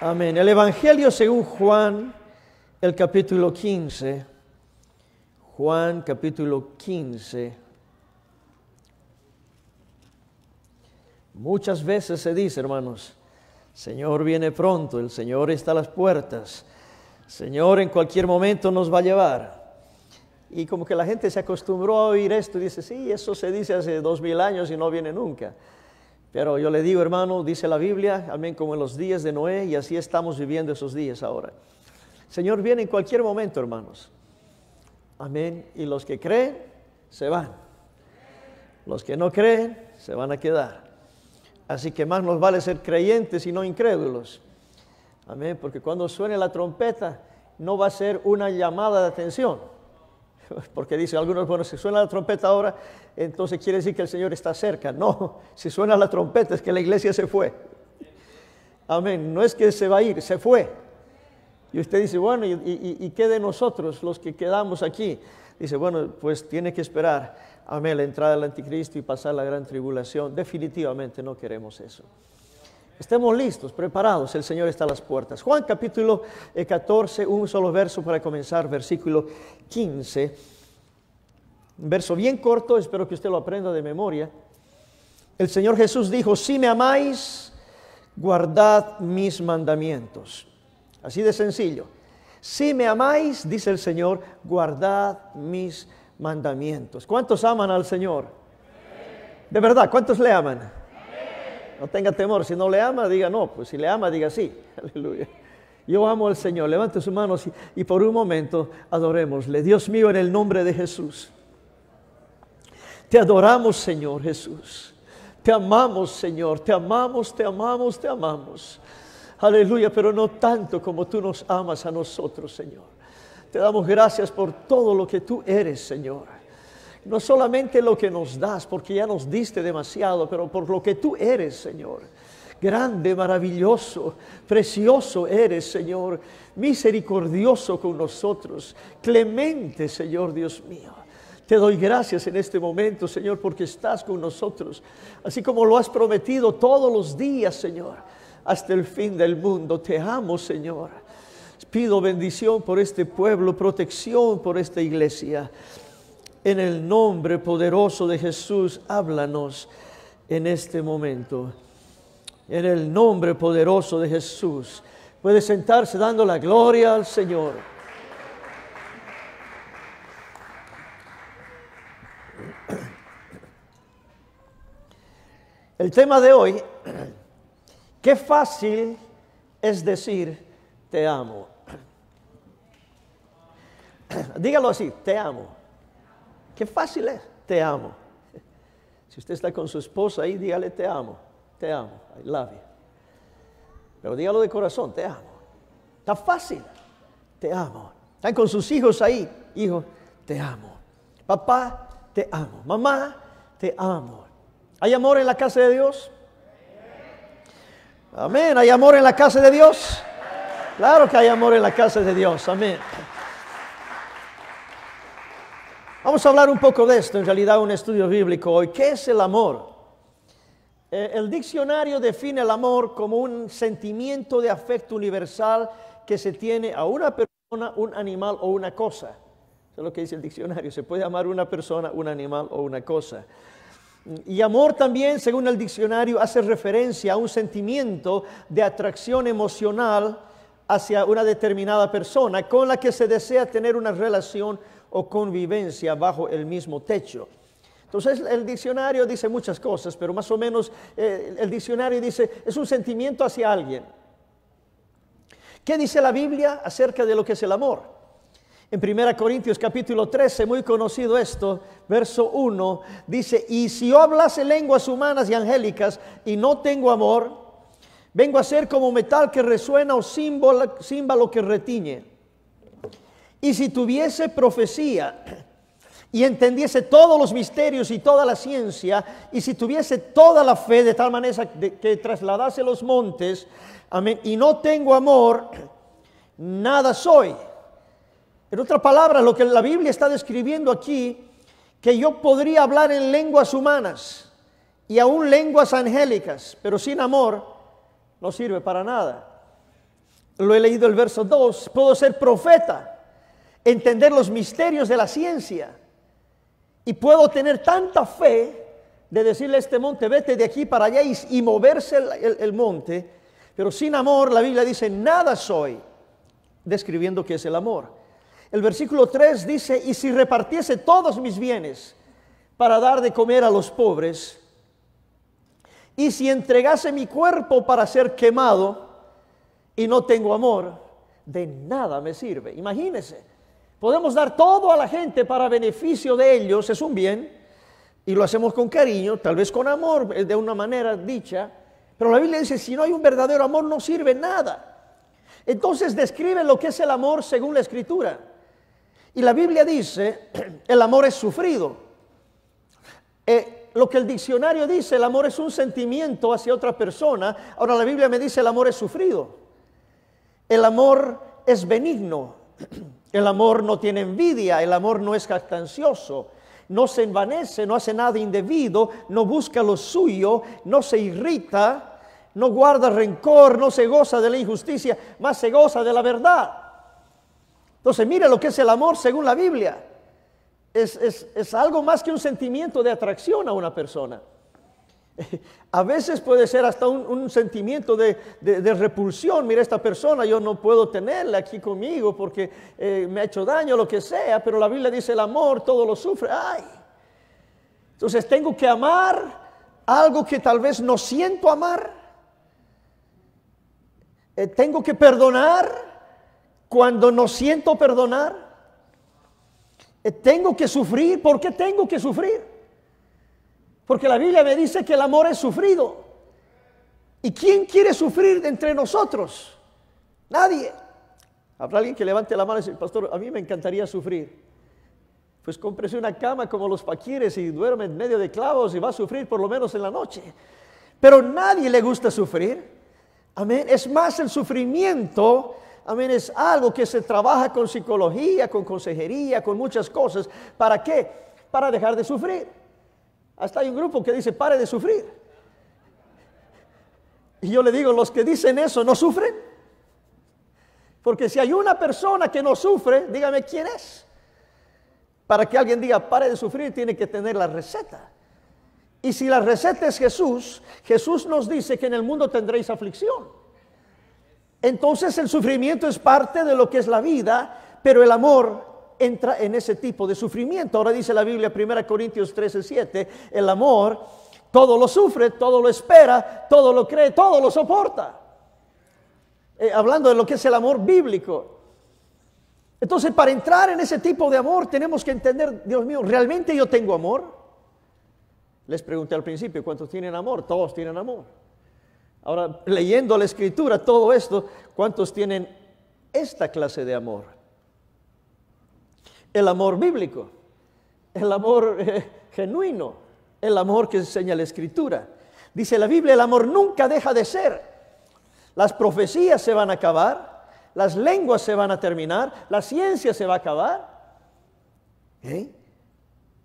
Amén. El Evangelio según Juan, el capítulo 15. Juan capítulo 15. Muchas veces se dice, hermanos, Señor viene pronto, el Señor está a las puertas, Señor en cualquier momento nos va a llevar. Y como que la gente se acostumbró a oír esto y dice, sí, eso se dice hace dos mil años y no viene nunca. Pero yo le digo, hermano, dice la Biblia, amén, como en los días de Noé, y así estamos viviendo esos días ahora. Señor viene en cualquier momento, hermanos. Amén. Y los que creen, se van. Los que no creen, se van a quedar. Así que más nos vale ser creyentes y no incrédulos. Amén. Porque cuando suene la trompeta, no va a ser una llamada de atención porque dice algunos, bueno, si suena la trompeta ahora, entonces quiere decir que el Señor está cerca. No, si suena la trompeta es que la iglesia se fue. Amén, no es que se va a ir, se fue. Y usted dice, bueno, ¿y, y qué de nosotros, los que quedamos aquí? Dice, bueno, pues tiene que esperar, amén, la entrada del anticristo y pasar la gran tribulación. Definitivamente no queremos eso. Estemos listos, preparados, el Señor está a las puertas. Juan capítulo 14, eh, un solo verso para comenzar, versículo 15. Un verso bien corto, espero que usted lo aprenda de memoria. El Señor Jesús dijo, si me amáis, guardad mis mandamientos. Así de sencillo. Si me amáis, dice el Señor, guardad mis mandamientos. ¿Cuántos aman al Señor? De verdad, ¿cuántos le aman? No tenga temor. Si no le ama, diga no. Pues si le ama, diga sí. Aleluya. Yo amo al Señor. Levante sus manos y, por un momento adorémosle. Dios mío, en el nombre de Jesús. Te adoramos, Señor Jesús. Te amamos, Señor. Te amamos, te amamos, te amamos. Aleluya, pero no tanto como tú nos amas a nosotros, Señor. Te damos gracias por todo lo que tú eres, Señor no solamente lo que nos das, porque ya nos diste demasiado, pero por lo que tú eres, Señor. Grande, maravilloso, precioso eres, Señor, misericordioso con nosotros, clemente, Señor Dios mío. Te doy gracias en este momento, Señor, porque estás con nosotros, así como lo has prometido todos los días, Señor, hasta el fin del mundo. Te amo, Señor. Pido bendición por este pueblo, protección por esta iglesia. En el nombre poderoso de Jesús, háblanos en este momento. En el nombre poderoso de Jesús. Puede sentarse dando la gloria al Señor. El tema de hoy, qué fácil es decir te amo. Dígalo así, te amo. Qué fácil es, te amo. Si usted está con su esposa ahí, dígale te amo, te amo, I love you. Pero dígalo de corazón, te amo. Está fácil, te amo. Están con sus hijos ahí, hijo, te amo. Papá, te amo. Mamá, te amo. ¿Hay amor en la casa de Dios? Amén. ¿Hay amor en la casa de Dios? Claro que hay amor en la casa de Dios. Amén. Vamos a hablar un poco de esto, en realidad un estudio bíblico hoy. ¿Qué es el amor? Eh, el diccionario define el amor como un sentimiento de afecto universal que se tiene a una persona, un animal o una cosa. Eso es lo que dice el diccionario. Se puede amar una persona, un animal o una cosa. Y amor también, según el diccionario, hace referencia a un sentimiento de atracción emocional hacia una determinada persona con la que se desea tener una relación o convivencia bajo el mismo techo. Entonces el diccionario dice muchas cosas, pero más o menos eh, el diccionario dice, es un sentimiento hacia alguien. ¿Qué dice la Biblia acerca de lo que es el amor? En 1 Corintios capítulo 13, muy conocido esto, verso 1, dice, y si yo hablase lenguas humanas y angélicas y no tengo amor, vengo a ser como metal que resuena o símbolo, símbolo que retiñe y si tuviese profecía y entendiese todos los misterios y toda la ciencia, y si tuviese toda la fe de tal manera que trasladase los montes, amén, y no tengo amor, nada soy. En otras palabras, lo que la Biblia está describiendo aquí, que yo podría hablar en lenguas humanas y aún lenguas angélicas, pero sin amor no sirve para nada. Lo he leído el verso 2, puedo ser profeta entender los misterios de la ciencia. Y puedo tener tanta fe de decirle a este monte, vete de aquí para allá y, moverse el, monte. Pero sin amor, la Biblia dice, nada soy, describiendo qué es el amor. El versículo 3 dice, y si repartiese todos mis bienes para dar de comer a los pobres, y si entregase mi cuerpo para ser quemado y no tengo amor, de nada me sirve. Imagínense, Podemos dar todo a la gente para beneficio de ellos, es un bien, y lo hacemos con cariño, tal vez con amor, eh, de una manera dicha, pero la Biblia dice, si no hay un verdadero amor no sirve nada. Entonces describe lo que es el amor según la escritura. Y la Biblia dice, el amor es sufrido. Eh, lo que el diccionario dice, el amor es un sentimiento hacia otra persona. Ahora la Biblia me dice, el amor es sufrido. El amor es benigno. El amor no tiene envidia, el amor no es castancioso, no se envanece, no hace nada indebido, no busca lo suyo, no se irrita, no guarda rencor, no se goza de la injusticia, más se goza de la verdad. Entonces mire lo que es el amor según la Biblia. es algo más que un sentimiento de atracción a una persona. A veces puede ser hasta un, sentimiento de, repulsión. Mira, esta persona yo no puedo tenerla aquí conmigo porque eh, me ha hecho daño, lo que sea, pero la Biblia dice el amor, todo lo sufre. ¡Ay! Entonces tengo que amar algo que tal vez no siento amar. Eh, tengo que perdonar cuando no siento perdonar. Eh, tengo que sufrir. porque tengo que sufrir? Porque la Biblia me dice que el amor es sufrido. ¿Y quién quiere sufrir de entre nosotros? Nadie. Habrá alguien que levante la mano y dice, pastor, a mí me encantaría sufrir. Pues cómprese una cama como los paquires y duerme en medio de clavos y va a sufrir por lo menos en la noche. Pero nadie le gusta sufrir. Amén. Es más el sufrimiento. Amén. Es algo que se trabaja con psicología, con consejería, con muchas cosas. ¿Para qué? Para dejar de sufrir. Hasta hay un grupo que dice, pare de sufrir. Y yo le digo, los que dicen eso no sufren. Porque si hay una persona que no sufre, dígame quién es. Para que alguien diga, pare de sufrir, tiene que tener la receta. Y si la receta es Jesús, Jesús nos dice que en el mundo tendréis aflicción. Entonces el sufrimiento es parte de lo que es la vida, pero el amor entra en ese tipo de sufrimiento. Ahora dice la Biblia, 1 Corintios 13, 7, el amor todo lo sufre, todo lo espera, todo lo cree, todo lo soporta. Eh, hablando de lo que es el amor bíblico. Entonces, para entrar en ese tipo de amor, tenemos que entender, Dios mío, ¿realmente yo tengo amor? Les pregunté al principio, ¿cuántos tienen amor? Todos tienen amor. Ahora, leyendo la escritura, todo esto, ¿cuántos tienen esta clase de amor? el amor bíblico, el amor eh, genuino, el amor que enseña la escritura. Dice la Biblia, el amor nunca deja de ser. Las profecías se van a acabar, las lenguas se van a terminar, la ciencia se va a acabar, ¿eh?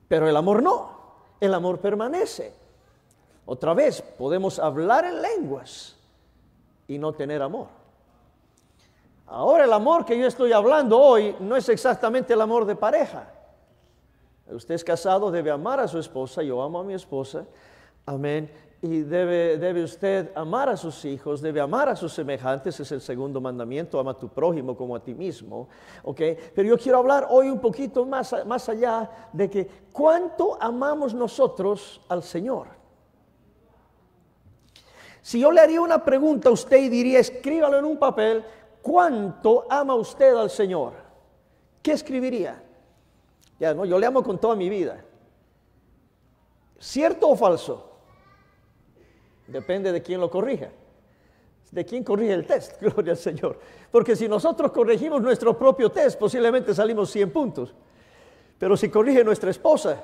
pero el amor no, el amor permanece. Otra vez, podemos hablar en lenguas y no tener amor. Ahora el amor que yo estoy hablando hoy no es exactamente el amor de pareja. Usted es casado, debe amar a su esposa, yo amo a mi esposa, amén. Y debe, debe usted amar a sus hijos, debe amar a sus semejantes, es el segundo mandamiento, ama a tu prójimo como a ti mismo, ¿ok? Pero yo quiero hablar hoy un poquito más, más allá de que cuánto amamos nosotros al Señor. Si yo le haría una pregunta a usted y diría, escríbalo en un papel, ¿cuánto ama usted al Señor? ¿Qué escribiría? Ya, no, yo le amo con toda mi vida. ¿Cierto o falso? Depende de quién lo corrija. De quién corrige el test, gloria al Señor. Porque si nosotros corregimos nuestro propio test, posiblemente salimos 100 puntos. Pero si corrige nuestra esposa,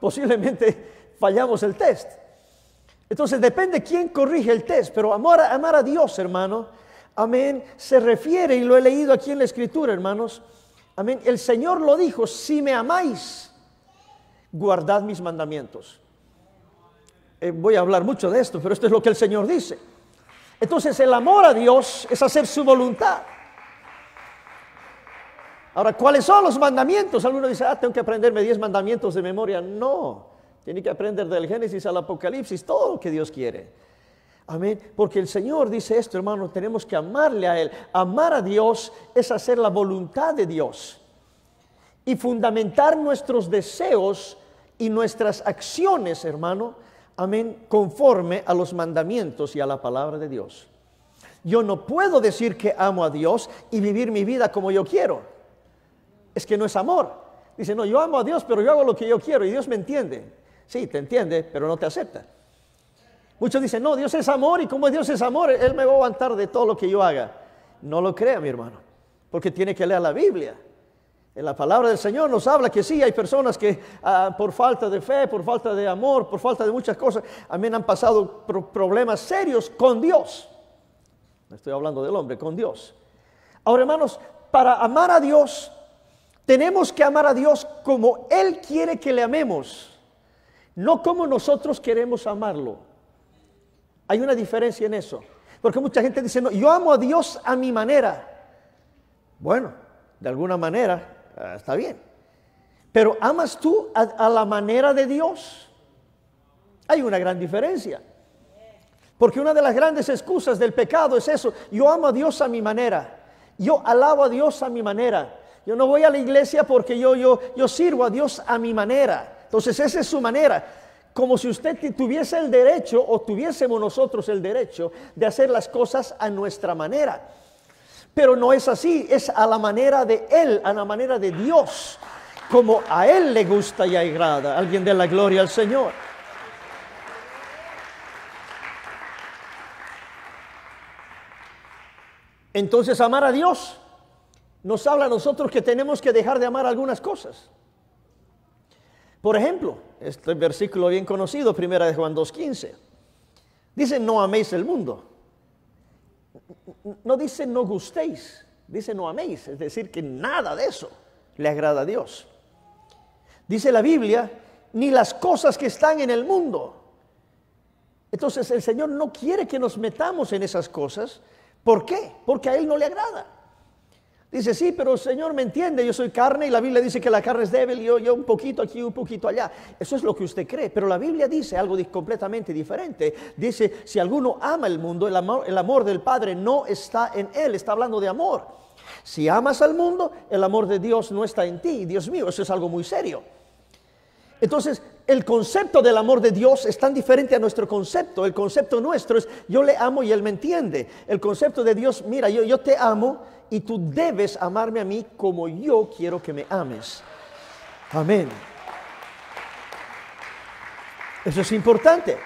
posiblemente fallamos el test. Entonces depende quién corrige el test, pero amar a Dios, hermano, amén, se refiere, y lo he leído aquí en la escritura, hermanos, amén, el Señor lo dijo, si me amáis, guardad mis mandamientos. Eh, voy a hablar mucho de esto, pero esto es lo que el Señor dice. Entonces el amor a Dios es hacer su voluntad. Ahora, ¿cuáles son los mandamientos? Alguno dice, ah, tengo que aprenderme 10 mandamientos de memoria. No, tiene que aprender del Génesis al Apocalipsis, todo lo que Dios quiere. Amén. Porque el Señor dice esto, hermano, tenemos que amarle a Él. Amar a Dios es hacer la voluntad de Dios y fundamentar nuestros deseos y nuestras acciones, hermano, amén, conforme a los mandamientos y a la palabra de Dios. Yo no puedo decir que amo a Dios y vivir mi vida como yo quiero. Es que no es amor. Dice, no, yo amo a Dios, pero yo hago lo que yo quiero y Dios me entiende. Sí, te entiende, pero no te acepta. Muchos dicen, no, Dios es amor y como Dios es amor, Él me va a aguantar de todo lo que yo haga. No lo crea, mi hermano, porque tiene que leer la Biblia. En la palabra del Señor nos habla que sí, hay personas que ah, por falta de fe, por falta de amor, por falta de muchas cosas, también han pasado problemas serios con Dios. No estoy hablando del hombre, con Dios. Ahora, hermanos, para amar a Dios, tenemos que amar a Dios como Él quiere que le amemos, no como nosotros queremos amarlo. Hay una diferencia en eso. Porque mucha gente dice, no, yo amo a Dios a mi manera. Bueno, de alguna manera eh, está bien. Pero ¿amas tú a, la manera de Dios? Hay una gran diferencia. Porque una de las grandes excusas del pecado es eso. Yo amo a Dios a mi manera. Yo alabo a Dios a mi manera. Yo no voy a la iglesia porque yo, yo, yo sirvo a Dios a mi manera. Entonces esa es su manera como si usted tuviese el derecho o tuviésemos nosotros el derecho de hacer las cosas a nuestra manera. Pero no es así, es a la manera de Él, a la manera de Dios, como a Él le gusta y agrada. Alguien de la gloria al Señor. Entonces amar a Dios nos habla a nosotros que tenemos que dejar de amar algunas cosas. Por ejemplo, este versículo bien conocido, primera de Juan 2.15. Dice, no améis el mundo. No dice, no gustéis. Dice, no améis. Es decir, que nada de eso le agrada a Dios. Dice la Biblia, ni las cosas que están en el mundo. Entonces el Señor no quiere que nos metamos en esas cosas. ¿Por qué? Porque a Él no le agrada. Dice, sí, pero el Señor me entiende, yo soy carne y la Biblia dice que la carne es débil, yo, yo un poquito aquí, un poquito allá. Eso es lo que usted cree, pero la Biblia dice algo completamente diferente. Dice, si alguno ama el mundo, el amor, del Padre no está en él, está hablando de amor. Si amas al mundo, el amor de Dios no está en ti. Dios mío, eso es algo muy serio. Entonces, el concepto del amor de Dios es tan diferente a nuestro concepto. El concepto nuestro es yo le amo y él me entiende. El concepto de Dios, mira, yo, yo te amo y tú debes amarme a mí como yo quiero que me ames. Amén. Eso es importante.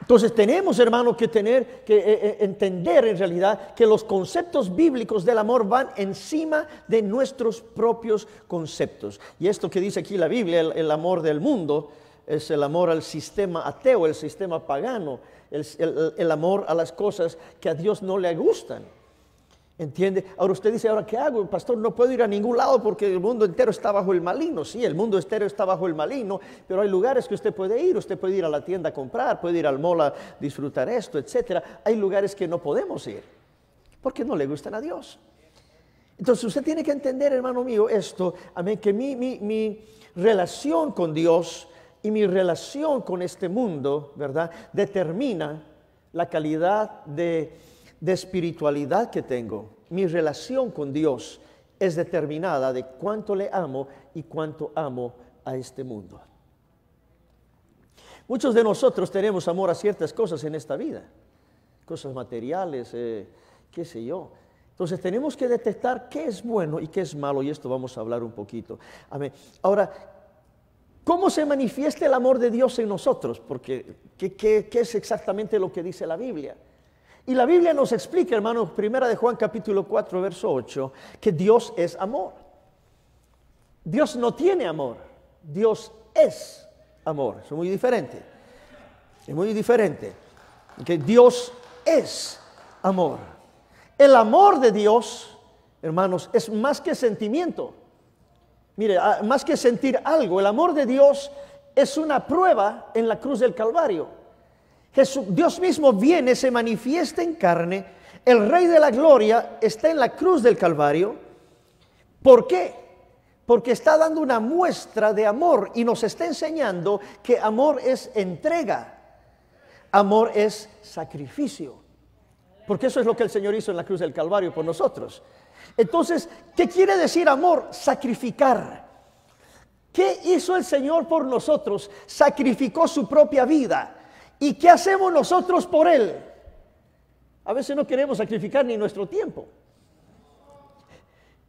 Entonces tenemos, hermano, que tener que eh, eh, entender en realidad que los conceptos bíblicos del amor van encima de nuestros propios conceptos. Y esto que dice aquí la Biblia, el, amor del mundo, es el amor al sistema ateo, el sistema pagano, el amor a las cosas que a Dios no le gustan. ¿Entiende? Ahora usted dice, ahora qué hago, pastor, no puedo ir a ningún lado porque el mundo entero está bajo el maligno. Sí, el mundo entero está bajo el maligno, pero hay lugares que usted puede ir, usted puede ir a la tienda a comprar, puede ir al mola a disfrutar esto, etcétera. Hay lugares que no podemos ir porque no le gustan a Dios. Entonces usted tiene que entender, hermano mío, esto, amén, que mi, mi relación con Dios y mi relación con este mundo, ¿verdad? Determina la calidad de de espiritualidad que tengo, mi relación con Dios es determinada de cuánto le amo y cuánto amo a este mundo. Muchos de nosotros tenemos amor a ciertas cosas en esta vida, cosas materiales, eh, qué sé yo. Entonces tenemos que detectar qué es bueno y qué es malo, y esto vamos a hablar un poquito. Amén. Ahora, ¿cómo se manifiesta el amor de Dios en nosotros? Porque, qué es exactamente lo que dice la Biblia? Y la Biblia nos explica, hermanos, primera de Juan capítulo 4, verso 8, que Dios es amor. Dios no tiene amor, Dios es amor. Es muy diferente. Es muy diferente. Que Dios es amor. El amor de Dios, hermanos, es más que sentimiento. Mire, ah, más que sentir algo, el amor de Dios es una prueba en la cruz del Calvario. Dios mismo viene, se manifiesta en carne, el Rey de la Gloria está en la cruz del Calvario. ¿Por qué? Porque está dando una muestra de amor y nos está enseñando que amor es entrega, amor es sacrificio. Porque eso es lo que el Señor hizo en la cruz del Calvario por nosotros. Entonces, ¿qué quiere decir amor? Sacrificar. ¿Qué hizo el Señor por nosotros? Sacrificó su propia vida. ¿Y qué hacemos nosotros por Él? A veces no queremos sacrificar ni nuestro tiempo.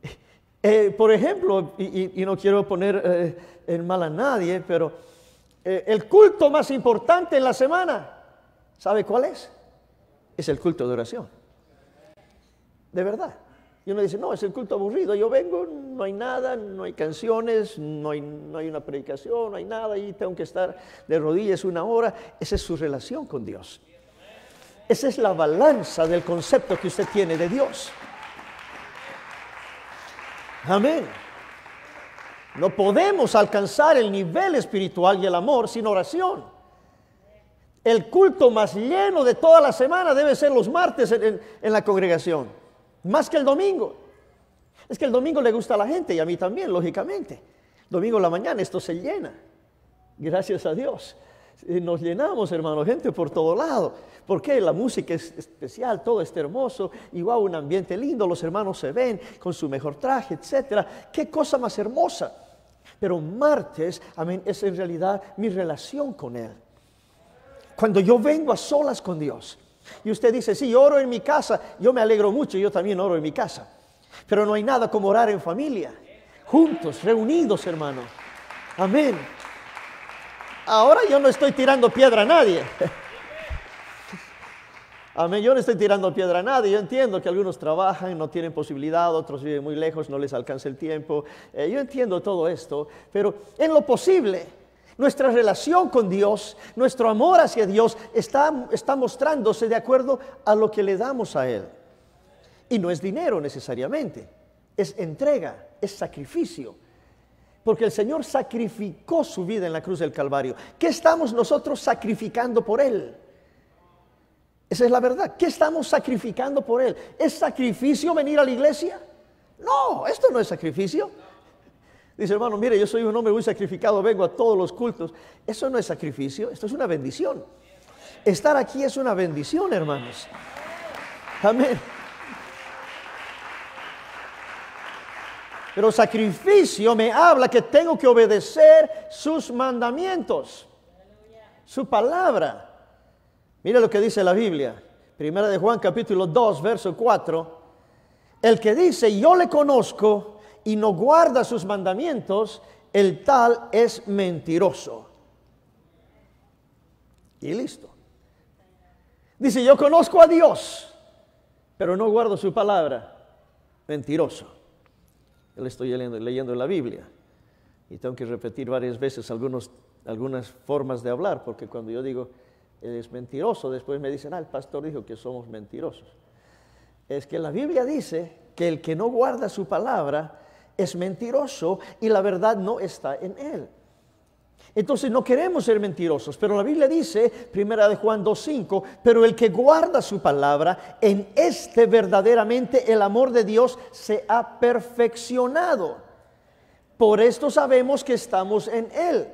Eh, por ejemplo, y, no quiero poner eh, en mal a nadie, pero eh, el culto más importante en la semana, ¿sabe cuál es? Es el culto de oración. De verdad. Y uno dice, no, es el culto aburrido, yo vengo, no hay nada, no hay canciones, no hay, no hay una predicación, no hay nada, y tengo que estar de rodillas una hora. Esa es su relación con Dios. Esa es la balanza del concepto que usted tiene de Dios. Amén. No podemos alcanzar el nivel espiritual y el amor sin oración. El culto más lleno de toda la semana debe ser los martes en, en la congregación. Más que el domingo. Es que el domingo le gusta a la gente y a mí también, lógicamente. Domingo en la mañana esto se llena. Gracias a Dios. Eh, nos llenamos, hermano, gente por todo lado. Porque la música es especial, todo está hermoso. Igual un ambiente lindo. Los hermanos se ven con su mejor traje, etcétera. Qué cosa más hermosa. Pero martes, amén, es en realidad mi relación con Él. Cuando yo vengo a solas con Dios, y usted dice, sí, oro en mi casa, yo me alegro mucho, yo también oro en mi casa. Pero no hay nada como orar en familia, juntos, reunidos, hermano. Amén. Ahora yo no estoy tirando piedra a nadie. Amén, yo no estoy tirando piedra a nadie, yo entiendo que algunos trabajan, no tienen posibilidad, otros viven muy lejos, no les alcanza el tiempo, eh, yo entiendo todo esto, pero en lo posible, nuestra relación con Dios, nuestro amor hacia Dios está, está mostrándose de acuerdo a lo que le damos a Él. Y no es dinero necesariamente, es entrega, es sacrificio. Porque el Señor sacrificó su vida en la cruz del Calvario. ¿Qué estamos nosotros sacrificando por Él? Esa es la verdad. ¿Qué estamos sacrificando por Él? ¿Es sacrificio venir a la iglesia? No, esto no es sacrificio. Dice, hermano, mire, yo soy un hombre muy sacrificado, vengo a todos los cultos. Eso no es sacrificio, esto es una bendición. Estar aquí es una bendición, hermanos. Amén. Pero sacrificio me habla que tengo que obedecer sus mandamientos, su palabra. Mira lo que dice la Biblia. Primera de Juan capítulo 2, verso 4. El que dice, yo le conozco y no guarda sus mandamientos, el tal es mentiroso. Y listo. Dice, yo conozco a Dios, pero no guardo su palabra. Mentiroso. Yo le estoy leyendo, leyendo la Biblia. Y tengo que repetir varias veces algunas formas de hablar, porque cuando yo digo, es mentiroso, después me dicen, ah, el pastor dijo que somos mentirosos. Es que la Biblia dice que el que no guarda su palabra es mentiroso y la verdad no está en él. Entonces no queremos ser mentirosos, pero la Biblia dice, primera de Juan 2.5, pero el que guarda su palabra, en este verdaderamente el amor de Dios se ha perfeccionado. Por esto sabemos que estamos en Él.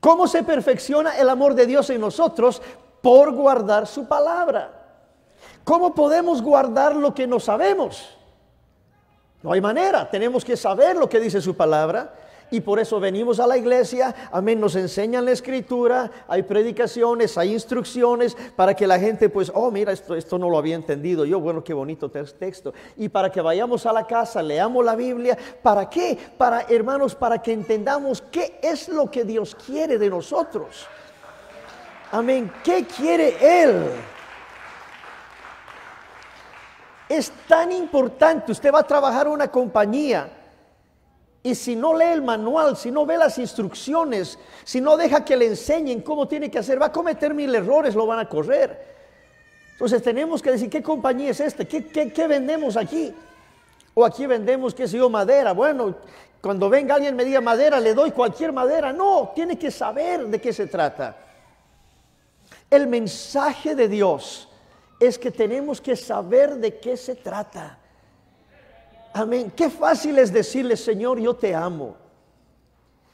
¿Cómo se perfecciona el amor de Dios en nosotros? Por guardar su palabra. ¿Cómo podemos guardar lo que no sabemos? No hay manera, tenemos que saber lo que dice su palabra. Y por eso venimos a la iglesia, amén, nos enseñan la escritura, hay predicaciones, hay instrucciones para que la gente pues, oh, mira, esto, esto no lo había entendido yo, bueno, qué bonito texto. Y para que vayamos a la casa, leamos la Biblia, ¿para qué? Para, hermanos, para que entendamos qué es lo que Dios quiere de nosotros. Amén, ¿qué quiere Él? Es tan importante, usted va a trabajar una compañía y si no lee el manual, si no ve las instrucciones, si no deja que le enseñen cómo tiene que hacer, va a cometer mil errores, lo van a correr. Entonces tenemos que decir, ¿qué compañía es esta? ¿Qué, vendemos aquí? O aquí vendemos, qué sé yo, madera. Bueno, cuando venga alguien me diga madera, le doy cualquier madera. No, tiene que saber de qué se trata. El mensaje de Dios es que tenemos que saber de qué se trata. Amén. Qué fácil es decirle, Señor, yo te amo.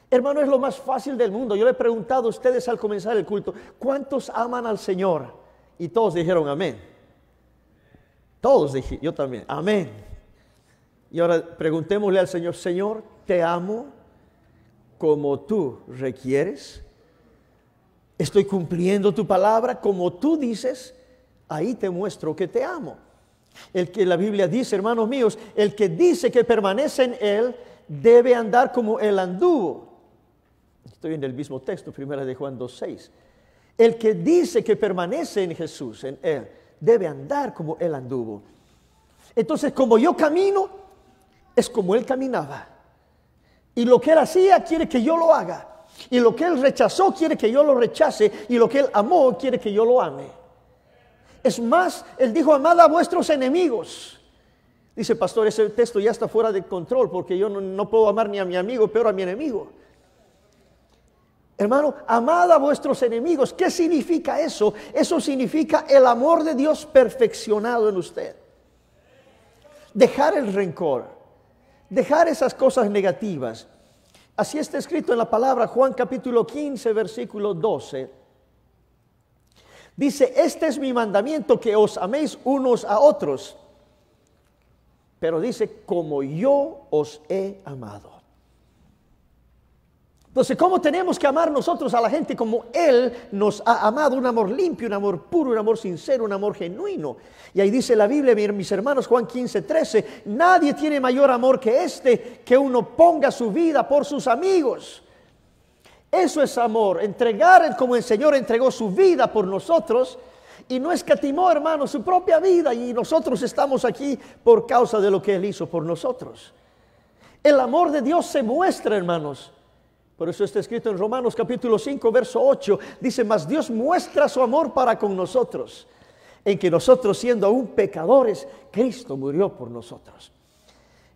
Hermano, es lo más fácil del mundo. Yo le he preguntado a ustedes al comenzar el culto, ¿cuántos aman al Señor? Y todos dijeron, amén. Todos dije, yo también, amén. Y ahora preguntémosle al Señor, Señor, te amo como tú requieres. Estoy cumpliendo tu palabra como tú dices ahí te muestro que te amo. El que la Biblia dice, hermanos míos, el que dice que permanece en Él debe andar como Él anduvo. Estoy en el mismo texto, primera de Juan 2.6. El que dice que permanece en Jesús, en Él, debe andar como Él anduvo. Entonces, como yo camino, es como Él caminaba. Y lo que Él hacía quiere que yo lo haga. Y lo que Él rechazó quiere que yo lo rechace. Y lo que Él amó quiere que yo lo ame. Es más, él dijo, amad a vuestros enemigos. Dice, pastor, ese texto ya está fuera de control porque yo no, puedo amar ni a mi amigo, pero a mi enemigo. Hermano, amad a vuestros enemigos. ¿Qué significa eso? Eso significa el amor de Dios perfeccionado en usted. Dejar el rencor, dejar esas cosas negativas. Así está escrito en la palabra Juan capítulo 15, versículo 12. Dice, este es mi mandamiento, que os améis unos a otros. Pero dice, como yo os he amado. Entonces, ¿cómo tenemos que amar nosotros a la gente como Él nos ha amado? Un amor limpio, un amor puro, un amor sincero, un amor genuino. Y ahí dice la Biblia, mis hermanos, Juan 15, 13, nadie tiene mayor amor que este, que uno ponga su vida por sus amigos. Eso es amor, entregar como el Señor entregó su vida por nosotros y no escatimó, hermanos su propia vida y nosotros estamos aquí por causa de lo que Él hizo por nosotros. El amor de Dios se muestra, hermanos. Por eso está escrito en Romanos capítulo 5, verso 8. Dice, mas Dios muestra su amor para con nosotros, en que nosotros siendo aún pecadores, Cristo murió por nosotros.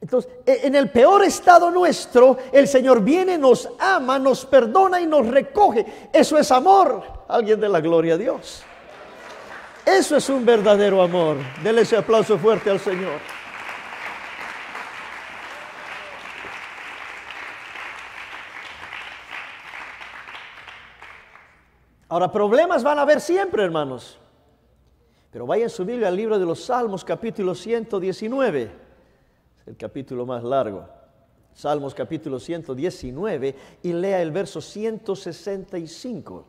Entonces, e, en el peor estado nuestro, el Señor viene, nos ama, nos perdona y nos recoge. Eso es amor. Alguien de la gloria a Dios. Eso es un verdadero amor. Dele ese aplauso fuerte al Señor. Ahora, problemas van a haber siempre, hermanos. Pero vayan a subirle al libro de los Salmos, capítulo 119 el capítulo más largo, Salmos capítulo 119, y lea el verso 165.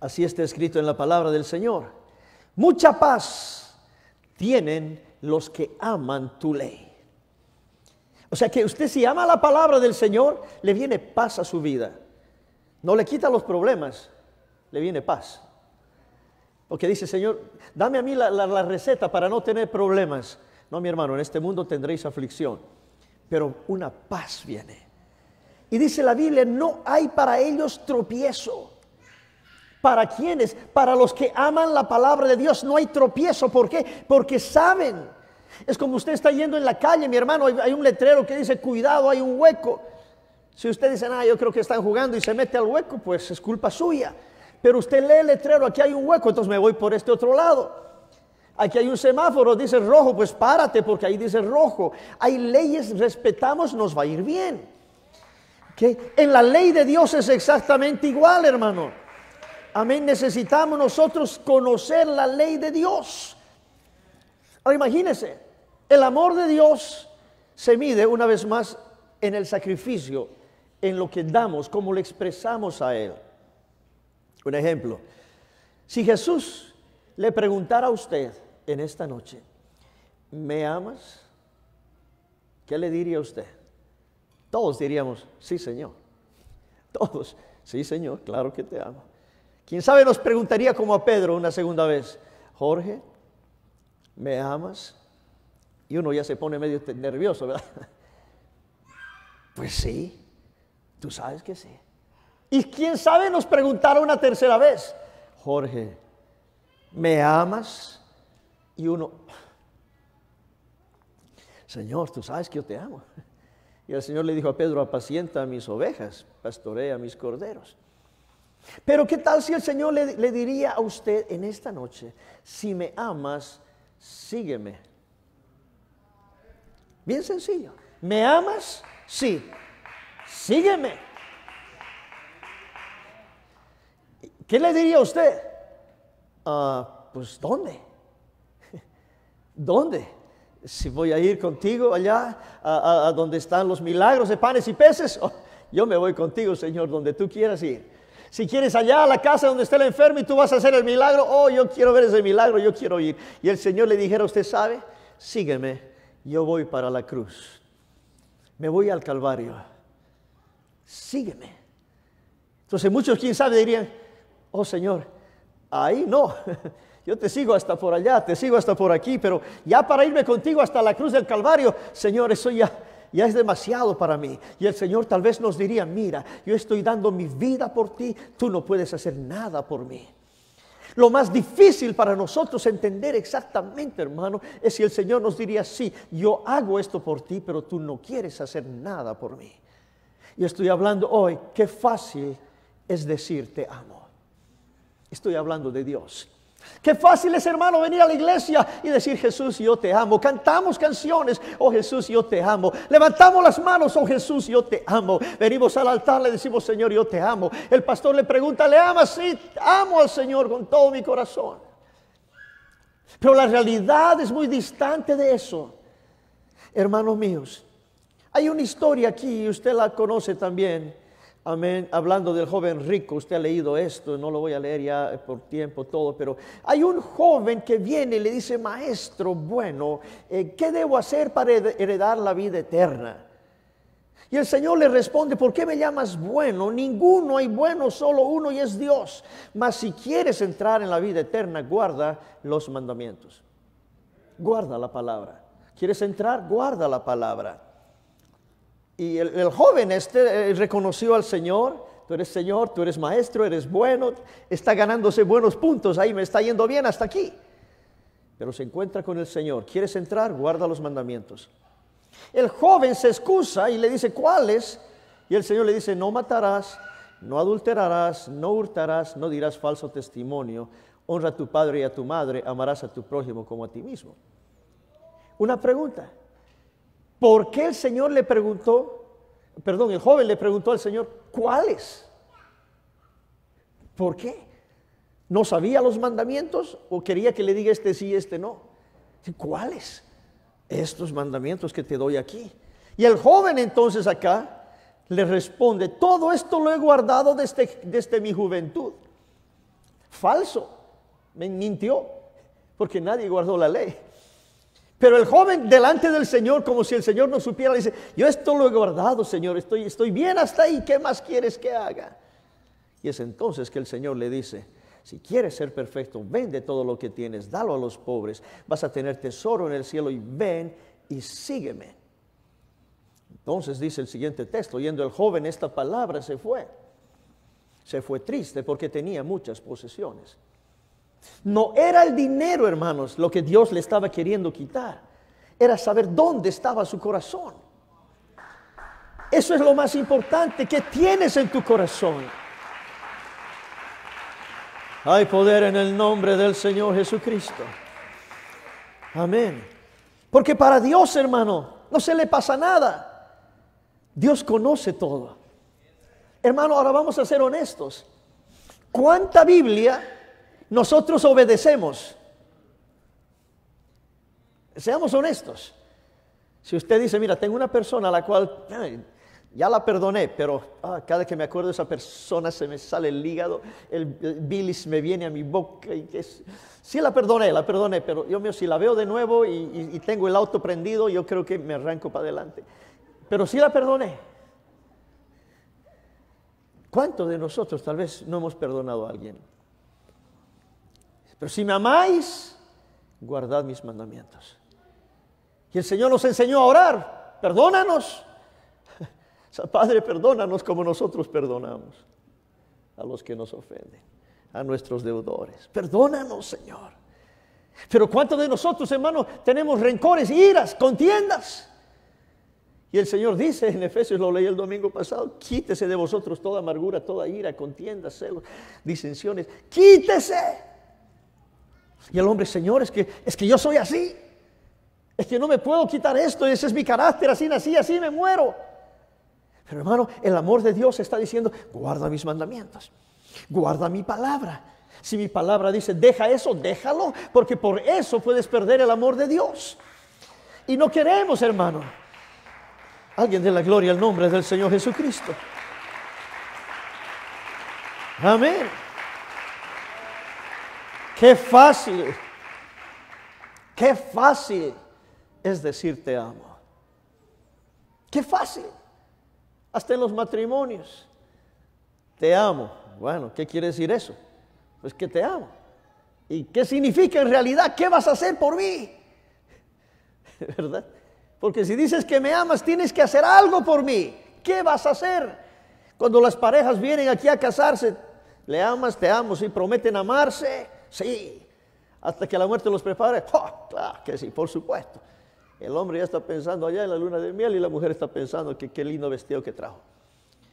Así está escrito en la palabra del Señor. Mucha paz tienen los que aman tu ley. O sea que usted si ama la palabra del Señor, le viene paz a su vida. No le quita los problemas, le viene paz. Porque dice, Señor, dame a mí la, receta para no tener problemas. No, mi hermano, en este mundo tendréis aflicción, pero una paz viene. Y dice la Biblia, no hay para ellos tropiezo. ¿Para quiénes? Para los que aman la palabra de Dios no hay tropiezo. ¿Por qué? Porque saben. Es como usted está yendo en la calle, mi hermano, hay, un letrero que dice, cuidado, hay un hueco. Si usted dice, ah, yo creo que están jugando y se mete al hueco, pues es culpa suya. Pero usted lee el letrero, aquí hay un hueco, entonces me voy por este otro lado. Aquí hay un semáforo, dice rojo, pues párate porque ahí dice rojo. Hay leyes, respetamos, nos va a ir bien. En la ley de Dios es exactamente igual, hermano. Amén, necesitamos nosotros conocer la ley de Dios. Ahora imagínense, el amor de Dios se mide una vez más en el sacrificio, en lo que damos, como le expresamos a Él. Un ejemplo, si Jesús le preguntara a usted, en esta noche, ¿me amas? ¿Qué le diría a usted? Todos diríamos, sí, Señor. Todos, sí, Señor, claro que te amo. Quién sabe nos preguntaría como a Pedro una segunda vez, Jorge, ¿me amas? Y uno ya se pone medio nervioso, ¿verdad? Pues sí, tú sabes que sí. Y quién sabe nos preguntar una tercera vez, Jorge, ¿me amas? Y uno, Señor, tú sabes que yo te amo. Y el Señor le dijo a Pedro, apacienta a mis ovejas, pastorea a mis corderos. Pero ¿qué tal si el Señor le, diría a usted en esta noche, si me amas, sígueme? Bien sencillo. ¿Me amas? Sí. Sígueme. ¿Qué le diría a usted? Ah, pues ¿dónde? ¿Dónde? Si voy a ir contigo allá, a, donde están los milagros de panes y peces, oh, yo me voy contigo, Señor, donde tú quieras ir. Si quieres allá a la casa donde está el enfermo y tú vas a hacer el milagro, oh, yo quiero ver ese milagro, yo quiero ir. Y el Señor le dijera, usted sabe, sígueme, yo voy para la cruz, me voy al Calvario, sígueme. Entonces muchos, quién sabe, dirían, oh Señor, ahí no. Yo te sigo hasta por allá, te sigo hasta por aquí, pero ya para irme contigo hasta la cruz del Calvario, Señor, eso ya, ya es demasiado para mí. Y el Señor tal vez nos diría, mira, yo estoy dando mi vida por ti, tú no puedes hacer nada por mí. Lo más difícil para nosotros entender exactamente, hermano, es si el Señor nos diría, sí, yo hago esto por ti, pero tú no quieres hacer nada por mí. Y estoy hablando hoy, qué fácil es decirte, amo. Estoy hablando de Dios. Qué fácil es, hermano, venir a la iglesia y decir, Jesús, yo te amo. Cantamos canciones, oh Jesús, yo te amo. Levantamos las manos, oh Jesús, yo te amo. Venimos al altar, le decimos, Señor, yo te amo. El pastor le pregunta, ¿le amas? Sí, amo al Señor con todo mi corazón. Pero la realidad es muy distante de eso. Hermanos míos, hay una historia aquí, y usted la conoce también Amén. Hablando del joven rico, usted ha leído esto, no lo voy a leer ya por tiempo todo, pero hay un joven que viene y le dice, maestro, bueno, eh, ¿qué debo hacer para heredar la vida eterna? Y el Señor le responde, ¿por qué me llamas bueno? Ninguno hay bueno, solo uno y es Dios. Mas si quieres entrar en la vida eterna, guarda los mandamientos. Guarda la palabra. ¿Quieres entrar? Guarda la palabra. Y el, joven este eh, reconoció al Señor, tú eres Señor, tú eres maestro, eres bueno, está ganándose buenos puntos, ahí me está yendo bien hasta aquí. Pero se encuentra con el Señor, ¿quieres entrar? Guarda los mandamientos. El joven se excusa y le dice, ¿cuáles? Y el Señor le dice, no matarás, no adulterarás, no hurtarás, no dirás falso testimonio, honra a tu padre y a tu madre, amarás a tu prójimo como a ti mismo. Una pregunta, ¿Por qué el Señor le preguntó, perdón, el joven le preguntó al Señor, ¿cuáles? ¿Por qué? ¿No sabía los mandamientos o quería que le diga este sí, este no? ¿Cuáles? Estos mandamientos que te doy aquí. Y el joven entonces acá le responde, todo esto lo he guardado desde, este, desde este mi juventud. Falso, me mintió, porque nadie guardó la ley. Pero el joven delante del Señor, como si el Señor no supiera, dice, yo esto lo he guardado, Señor, estoy, estoy bien hasta ahí, ¿qué más quieres que haga? Y es entonces que el Señor le dice, si quieres ser perfecto, vende todo lo que tienes, dalo a los pobres, vas a tener tesoro en el cielo y ven y sígueme. Entonces dice el siguiente texto, oyendo el joven esta palabra, se fue. Se fue triste porque tenía muchas posesiones. No era el dinero, hermanos, lo que Dios le estaba queriendo quitar. Era saber dónde estaba su corazón. Eso es lo más importante que tienes en tu corazón. Hay poder en el nombre del Señor Jesucristo. Amén. Porque para Dios, hermano, no se le pasa nada. Dios conoce todo. Hermano, ahora vamos a ser honestos. ¿Cuánta Biblia nosotros obedecemos. Seamos honestos. Si usted dice, mira, tengo una persona a la cual ya la perdoné, pero ah, cada que me acuerdo de esa persona se me sale el hígado, el, bilis me viene a mi boca. Y sí la perdoné, la perdoné, pero yo mío, si la veo de nuevo y, tengo el auto prendido, yo creo que me arranco para adelante. Pero sí la perdoné. ¿Cuántos de nosotros tal vez no hemos perdonado a alguien? Pero si me amáis, guardad mis mandamientos. Y el Señor nos enseñó a orar. Perdónanos. Padre, perdónanos como nosotros perdonamos a los que nos ofenden, a nuestros deudores. Perdónanos, Señor. Pero ¿cuántos de nosotros, hermanos, tenemos rencores, iras, contiendas? Y el Señor dice en Efesios, lo leí el domingo pasado, quítese de vosotros toda amargura, toda ira, contiendas, celos, disensiones, quítese. Y el hombre, Señor, es que, es que yo soy así. Es que no me puedo quitar esto. Ese es mi carácter. Así nací, así me muero. Pero hermano, el amor de Dios está diciendo, guarda mis mandamientos. Guarda mi palabra. Si mi palabra dice, deja eso, déjalo. Porque por eso puedes perder el amor de Dios. Y no queremos, hermano. Alguien de la gloria al nombre del Señor Jesucristo. Amén. Qué fácil, qué fácil es decir te amo. Qué fácil. Hasta en los matrimonios. Te amo. Bueno, ¿qué quiere decir eso? Pues que te amo. ¿Y qué significa en realidad? ¿Qué vas a hacer por mí? ¿Verdad? Porque si dices que me amas, tienes que hacer algo por mí. ¿Qué vas a hacer? Cuando las parejas vienen aquí a casarse, le amas, te amo, y prometen amarse. Sí. Hasta que la muerte los prepare. que sí, por supuesto. El hombre ya está pensando allá en la luna de miel y la mujer está pensando que qué lindo vestido que trajo.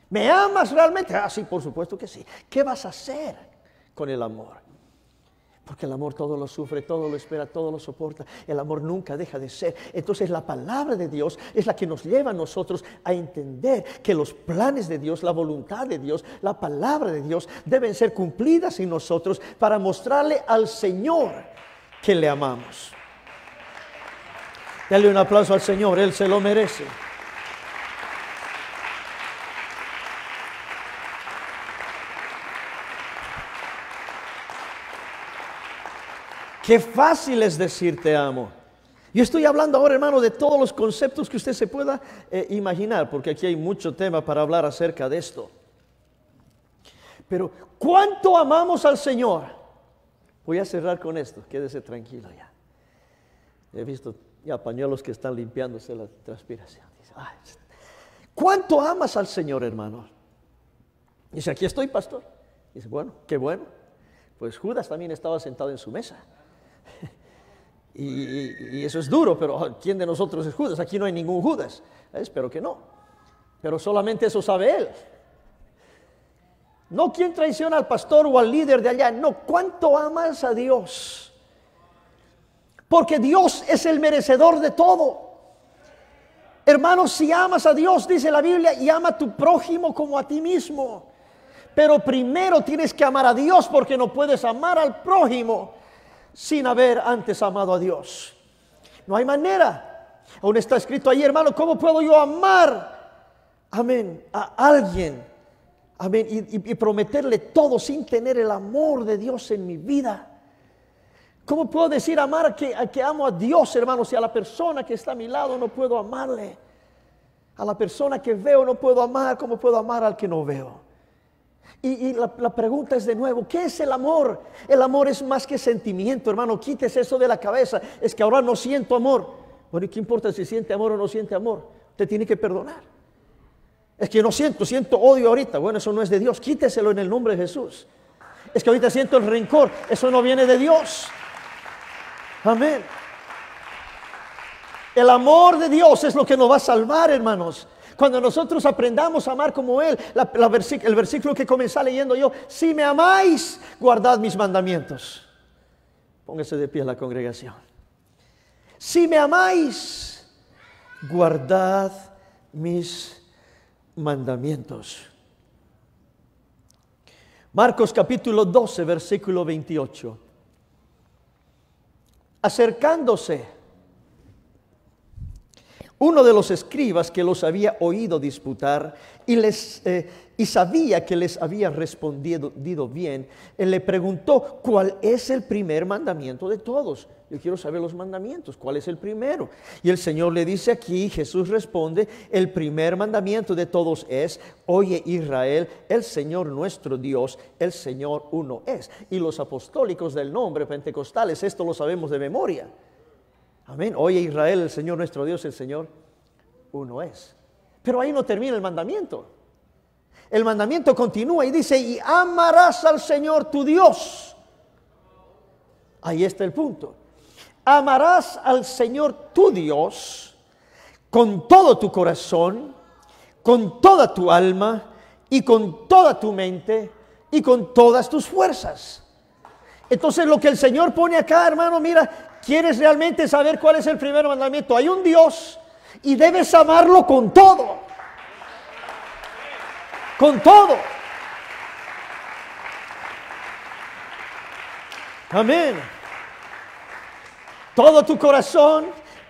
¿Me amas realmente? Ah, sí, por supuesto que sí. ¿Qué vas a hacer con el amor? Porque el amor todo lo sufre, todo lo espera, todo lo soporta. El amor nunca deja de ser. Entonces la palabra de Dios es la que nos lleva a nosotros a entender que los planes de Dios, la voluntad de Dios, la palabra de Dios deben ser cumplidas en nosotros para mostrarle al Señor que le amamos. Dale un aplauso al Señor, Él se lo merece. Qué fácil es decir te amo. Yo estoy hablando ahora, hermano, de todos los conceptos que usted se pueda eh, imaginar, porque aquí hay mucho tema para hablar acerca de esto. Pero, ¿cuánto amamos al Señor? Voy a cerrar con esto, quédese tranquilo ya. He visto ya pañuelos que están limpiándose la transpiración. ¿Cuánto amas al Señor, hermano? Dice, aquí estoy, pastor. Dice, bueno, qué bueno. Pues Judas también estaba sentado en su mesa. y, eso es duro, pero oh, ¿quién de nosotros es Judas? Aquí no hay ningún Judas. Eh, espero que no. Pero solamente eso sabe él. No quien traiciona al pastor o al líder de allá. No, cuánto amas a Dios. Porque Dios es el merecedor de todo. Hermanos, si amas a Dios, dice la Biblia, y ama a tu prójimo como a ti mismo. Pero primero tienes que amar a Dios porque no puedes amar al prójimo sin haber antes amado a Dios. No hay manera. Aún está escrito ahí, hermano, ¿cómo puedo yo amar? Amén. A alguien. Amén. Y, prometerle todo sin tener el amor de Dios en mi vida. ¿Cómo puedo decir amar a que, que amo a Dios, hermano, si a la persona que está a mi lado no puedo amarle? A la persona que veo no puedo amar, ¿cómo puedo amar al que no veo? Y, la, pregunta es de nuevo, ¿qué es el amor? El amor es más que sentimiento, hermano, quítese eso de la cabeza. Es que ahora no siento amor. Bueno, ¿y qué importa si siente amor o no siente amor? Te tiene que perdonar. Es que no siento, siento odio ahorita. Bueno, eso no es de Dios. Quíteselo en el nombre de Jesús. Es que ahorita siento el rencor. Eso no viene de Dios. Amén. El amor de Dios es lo que nos va a salvar, hermanos. Cuando nosotros aprendamos a amar como Él, el versículo que comenzaba leyendo yo, si me amáis, guardad mis mandamientos. Póngase de pie la congregación. Si me amáis, guardad mis mandamientos. Marcos capítulo 12, versículo 28. Acercándose uno de los escribas que los había oído disputar y, eh, y sabía que les había respondido bien, eh, le preguntó, ¿cuál es el primer mandamiento de todos? Yo quiero saber los mandamientos, ¿cuál es el primero? Y el Señor le dice aquí, Jesús responde, el primer mandamiento de todos es, oye Israel, el Señor nuestro Dios, el Señor uno es. Y los apostólicos del nombre pentecostales, esto lo sabemos de memoria. Amén. Oye Israel, el Señor nuestro Dios, el Señor uno es. Pero ahí no termina el mandamiento. El mandamiento continúa y dice, y amarás al Señor tu Dios. Ahí está el punto. Amarás al Señor tu Dios con todo tu corazón, con toda tu alma y con toda tu mente y con todas tus fuerzas. Entonces lo que el Señor pone acá, hermano, mira, ¿Quieres realmente saber cuál es el primer mandamiento? Hay un Dios y debes amarlo con todo. Con todo. Amén. Todo tu corazón,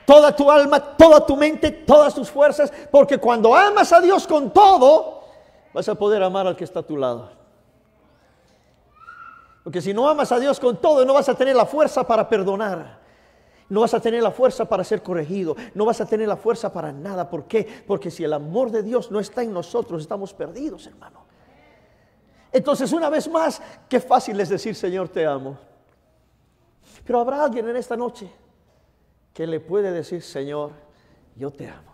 toda tu alma, toda tu mente, todas tus fuerzas, porque cuando amas a Dios con todo, vas a poder amar al que está a tu lado. Porque si no amas a Dios con todo, no vas a tener la fuerza para perdonar. No vas a tener la fuerza para ser corregido. No vas a tener la fuerza para nada. ¿Por qué? Porque si el amor de Dios no está en nosotros, estamos perdidos, hermano. Entonces, una vez más, qué fácil es decir, Señor, te amo. Pero habrá alguien en esta noche que le puede decir, Señor, yo te amo.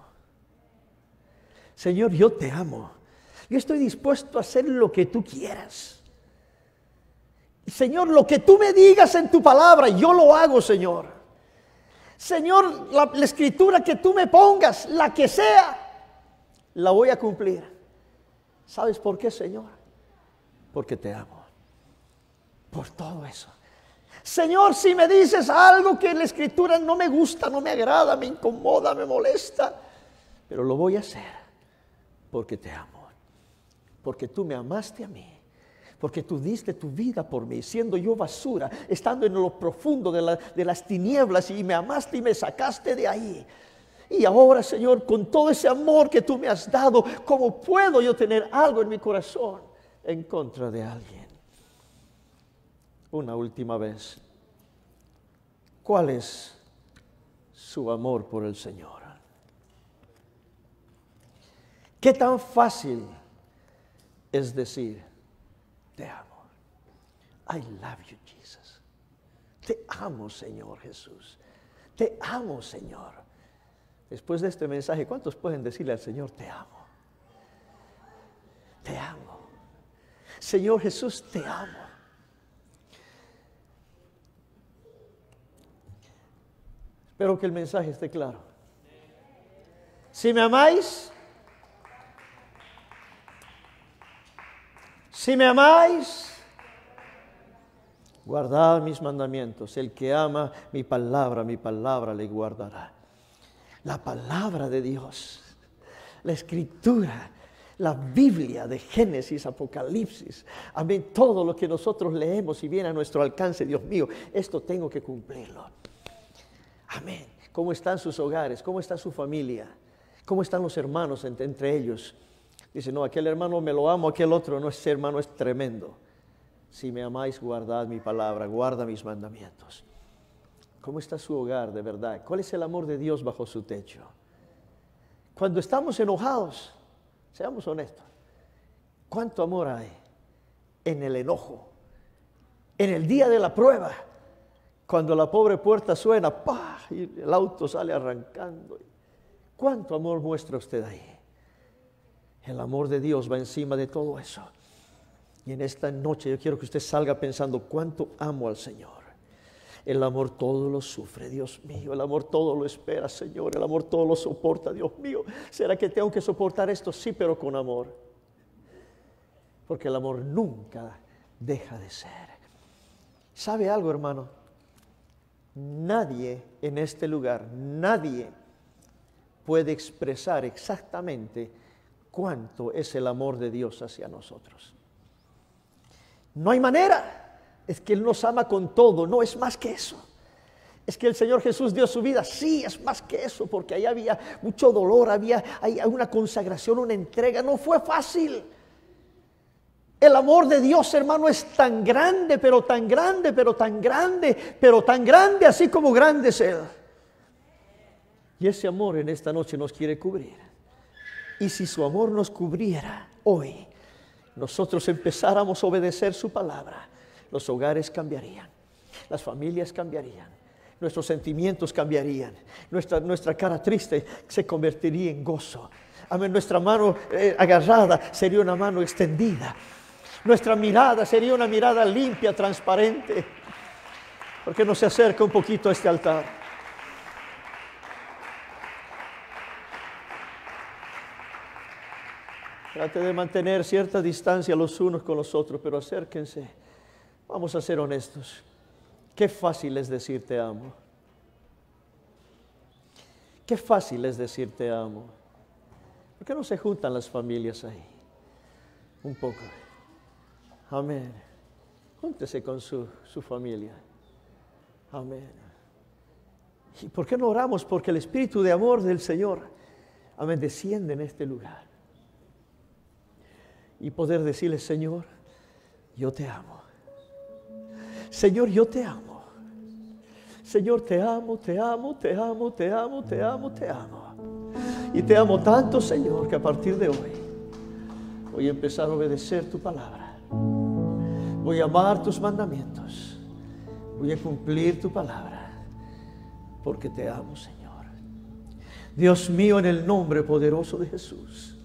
Señor, yo te amo. Yo estoy dispuesto a hacer lo que tú quieras. Señor, lo que tú me digas en tu palabra, yo lo hago, Señor. Señor, la, escritura que tú me pongas, la que sea, la voy a cumplir. ¿Sabes por qué, Señor? Porque te amo. Por todo eso. Señor, si me dices algo que en la escritura no me gusta, no me agrada, me incomoda, me molesta, pero lo voy a hacer porque te amo. Porque tú me amaste a mí porque tú diste tu vida por mí, siendo yo basura, estando en lo profundo de, las tinieblas y me amaste y me sacaste de ahí. Y ahora, Señor, con todo ese amor que tú me has dado, ¿cómo puedo yo tener algo en mi corazón en contra de alguien? Una última vez. ¿Cuál es su amor por el Señor? ¿Qué tan fácil es decir, te amo. I love you, Jesus. Te amo, Señor Jesús. Te amo, Señor. Después de este mensaje, ¿cuántos pueden decirle al Señor, te amo? Te amo. Señor Jesús, te amo. Espero que el mensaje esté claro. Si me amáis, Si me amáis, guardad mis mandamientos. El que ama mi palabra, mi palabra le guardará. La palabra de Dios, la escritura, la Biblia de Génesis, Apocalipsis, amén, todo lo que nosotros leemos y viene a nuestro alcance, Dios mío, esto tengo que cumplirlo. Amén. ¿Cómo están sus hogares? ¿Cómo está su familia? ¿Cómo están los hermanos entre ellos? Dice, no, aquel hermano me lo amo, aquel otro no, ese hermano es tremendo. Si me amáis, guardad mi palabra, guarda mis mandamientos. ¿Cómo está su hogar de verdad? ¿Cuál es el amor de Dios bajo su techo? Cuando estamos enojados, seamos honestos, ¿cuánto amor hay en el enojo? En el día de la prueba, cuando la pobre puerta suena, ¡pah! y el auto sale arrancando. ¿Cuánto amor muestra usted ahí? El amor de Dios va encima de todo eso. Y en esta noche yo quiero que usted salga pensando cuánto amo al Señor. El amor todo lo sufre, Dios mío. El amor todo lo espera, Señor. El amor todo lo soporta, Dios mío. ¿Será que tengo que soportar esto? Sí, pero con amor. Porque el amor nunca deja de ser. ¿Sabe algo, hermano? Nadie en este lugar, nadie puede expresar exactamente cuánto es el amor de Dios hacia nosotros. No hay manera, es que Él nos ama con todo, no es más que eso. Es que el Señor Jesús dio su vida, sí, es más que eso, porque ahí había mucho dolor, había una consagración, una entrega, no fue fácil. El amor de Dios, hermano, es tan grande, pero tan grande, pero tan grande, pero tan grande, así como grande es Él. Y ese amor en esta noche nos quiere cubrir. Y si su amor nos cubriera hoy, nosotros empezáramos a obedecer su palabra, los hogares cambiarían, las familias cambiarían, nuestros sentimientos cambiarían, nuestra, nuestra cara triste se convertiría en gozo. Amén, nuestra mano eh, agarrada sería una mano extendida. Nuestra mirada sería una mirada limpia, transparente. Porque no se acerca un poquito a este altar. Trate de mantener cierta distancia los unos con los otros, pero acérquense. Vamos a ser honestos. Qué fácil es decir te amo. Qué fácil es decir te amo. ¿Por qué no se juntan las familias ahí? Un poco. Amén. Júntese con su, su familia. Amén. ¿Y por qué no oramos? Porque el Espíritu de amor del Señor, amén, desciende en este lugar y poder decirle, Señor, yo te amo. Señor, yo te amo. Señor, te amo, te amo, te amo, te amo, te amo, te amo. Y te amo tanto, Señor, que a partir de hoy voy a empezar a obedecer tu palabra. Voy a amar tus mandamientos. Voy a cumplir tu palabra. Porque te amo, Señor. Dios mío, en el nombre poderoso de Jesús.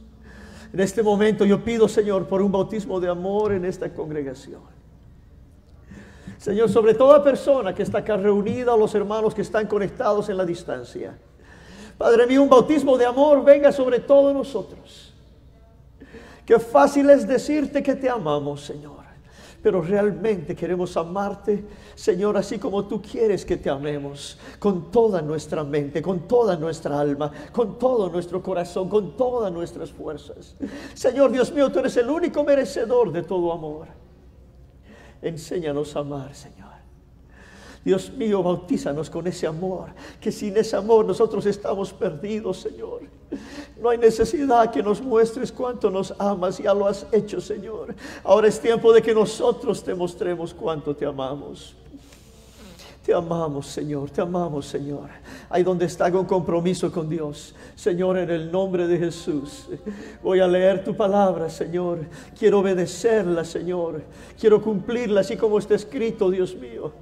En este momento yo pido, Señor, por un bautismo de amor en esta congregación. Señor, sobre toda persona que está acá reunida, los hermanos que están conectados en la distancia. Padre mío, un bautismo de amor venga sobre todos nosotros. Qué fácil es decirte que te amamos, Señor pero realmente queremos amarte, Señor, así como tú quieres que te amemos, con toda nuestra mente, con toda nuestra alma, con todo nuestro corazón, con todas nuestras fuerzas. Señor Dios mío, tú eres el único merecedor de todo amor. Enséñanos a amar, Señor. Dios mío, bautízanos con ese amor, que sin ese amor nosotros estamos perdidos, Señor. No hay necesidad que nos muestres cuánto nos amas, ya lo has hecho, Señor. Ahora es tiempo de que nosotros te mostremos cuánto te amamos. Te amamos, Señor, te amamos, Señor. Ahí donde está con compromiso con Dios. Señor, en el nombre de Jesús, voy a leer tu palabra, Señor. Quiero obedecerla, Señor. Quiero cumplirla así como está escrito, Dios mío.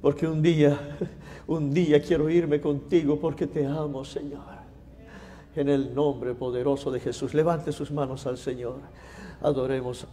Porque un día, un día quiero irme contigo porque te amo, Señor. En el nombre poderoso de Jesús, levante sus manos al Señor. Adoremos